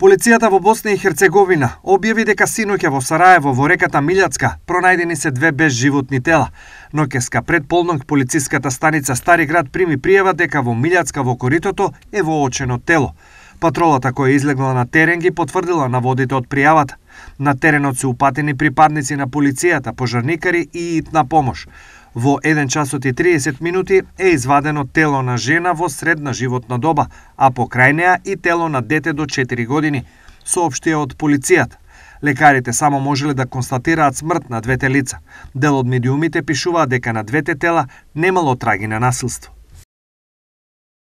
Полицијата во Босна и Херцеговина објави дека синоќа во Сараево во реката Милјацка пронајдени се две безживотни тела. кеска пред полнок полициската станица Стари град прими пријава дека во Милјацка во коритото е воочено тело. Патролата која излегла на терен ги потврдила наводите од пријавата. На теренот се упатени припадници на полицијата, пожарникари и итна помош. Во 1 часот и 30 минути е извадено тело на жена во средна животна доба, а крај неа и тело на дете до 4 години, соопштија од полицијата. Лекарите само можеле да констатираат смрт на двете лица. Дел од медиумите пишуваат дека на двете тела немало траги на насилство.